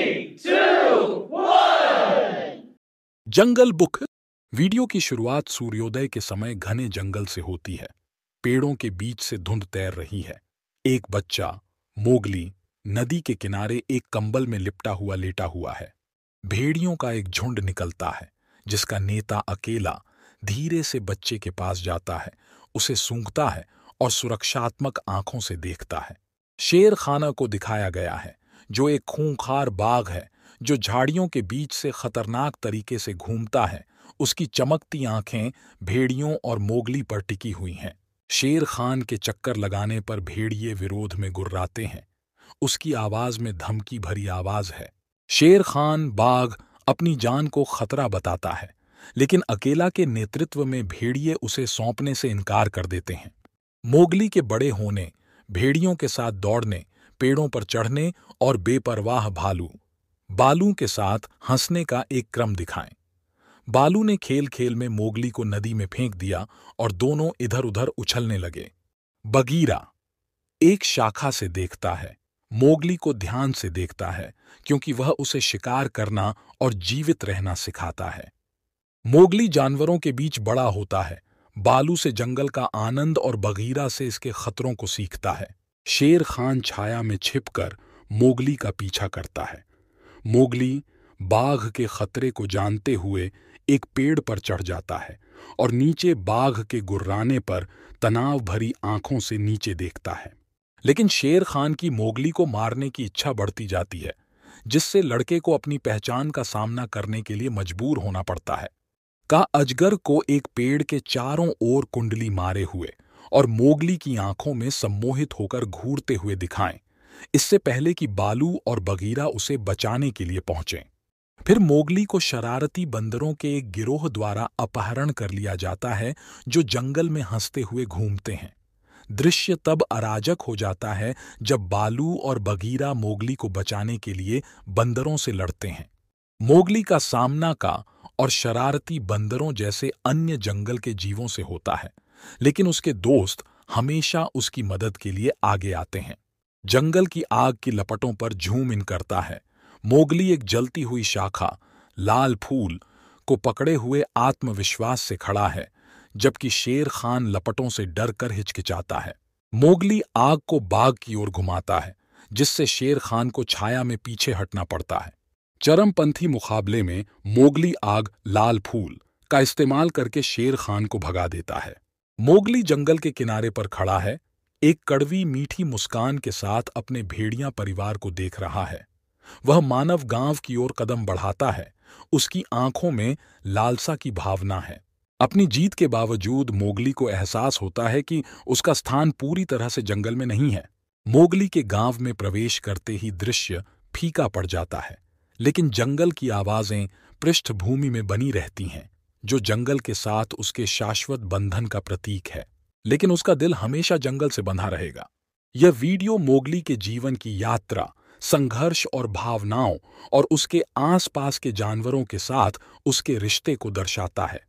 two, जंगल book video की शुरुआत सूर्योदय के समय घने जंगल से होती है पेड़ों के बीच से धुंध तैर रही है एक बच्चा मोगली नदी के किनारे एक कंबल में लिपटा हुआ लेटा हुआ है भेड़ियों का एक झुंड निकलता है जिसका नेता अकेला धीरे से बच्चे के पास जाता है उसे सूंघता है और सुरक्षात्मक आंखों से देखता है शेर खाना को दिखाया गया है जो एक खूंखार बाघ है जो झाड़ियों के बीच से खतरनाक तरीके से घूमता है उसकी चमकती आंखें भेड़ियों और मोगली पर टिकी हुई हैं शेर खान के चक्कर लगाने पर भेड़िए विरोध में गुर्राते हैं उसकी आवाज में धमकी भरी आवाज है शेर खान बाघ अपनी जान को खतरा बताता है लेकिन अकेला के नेतृत्व में भेड़िए उसे सौंपने से इनकार कर देते हैं मोगली के बड़े होने भेड़ियों के साथ दौड़ने पेड़ों पर चढ़ने और बेपरवाह भालू बालू के साथ हंसने का एक क्रम दिखाएं बालू ने खेल खेल में मोगली को नदी में फेंक दिया और दोनों इधर उधर उछलने लगे बगीरा एक शाखा से देखता है मोगली को ध्यान से देखता है क्योंकि वह उसे शिकार करना और जीवित रहना सिखाता है मोगली जानवरों के बीच बड़ा होता है बालू से जंगल का आनंद और बगीरा से इसके खतरों को सीखता है शेर खान छाया में छिपकर मोगली का पीछा करता है मोगली बाघ के खतरे को जानते हुए एक पेड़ पर चढ़ जाता है और नीचे बाघ के गुर्राने पर तनाव भरी आंखों से नीचे देखता है लेकिन शेर खान की मोगली को मारने की इच्छा बढ़ती जाती है जिससे लड़के को अपनी पहचान का सामना करने के लिए मजबूर होना पड़ता है का अजगर को एक पेड़ के चारों ओर कुंडली मारे हुए और मोगली की आंखों में सम्मोहित होकर घूरते हुए दिखाएं इससे पहले कि बालू और बगीरा उसे बचाने के लिए पहुंचे फिर मोगली को शरारती बंदरों के एक गिरोह द्वारा अपहरण कर लिया जाता है जो जंगल में हंसते हुए घूमते हैं दृश्य तब अराजक हो जाता है जब बालू और बगीरा मोगली को बचाने के लिए बंदरों से लड़ते हैं मोगली का सामना का और शरारती बंदरों जैसे अन्य जंगल के जीवों से होता है लेकिन उसके दोस्त हमेशा उसकी मदद के लिए आगे आते हैं जंगल की आग की लपटों पर झूम इन करता है मोगली एक जलती हुई शाखा लाल फूल को पकड़े हुए आत्मविश्वास से खड़ा है जबकि शेर खान लपटों से डर कर हिचकिचाता है मोगली आग को बाग की ओर घुमाता है जिससे शेर खान को छाया में पीछे हटना पड़ता है चरमपंथी मुकाबले में मोगली आग लाल फूल का इस्तेमाल करके शेर खान को भगा देता है मोगली जंगल के किनारे पर खड़ा है एक कड़वी मीठी मुस्कान के साथ अपने भेड़िया परिवार को देख रहा है वह मानव गांव की ओर कदम बढ़ाता है उसकी आंखों में लालसा की भावना है अपनी जीत के बावजूद मोगली को एहसास होता है कि उसका स्थान पूरी तरह से जंगल में नहीं है मोगली के गांव में प्रवेश करते ही दृश्य फीका पड़ जाता है लेकिन जंगल की आवाजें पृष्ठभूमि में बनी रहती हैं जो जंगल के साथ उसके शाश्वत बंधन का प्रतीक है लेकिन उसका दिल हमेशा जंगल से बंधा रहेगा यह वीडियो मोगली के जीवन की यात्रा संघर्ष और भावनाओं और उसके आसपास के जानवरों के साथ उसके रिश्ते को दर्शाता है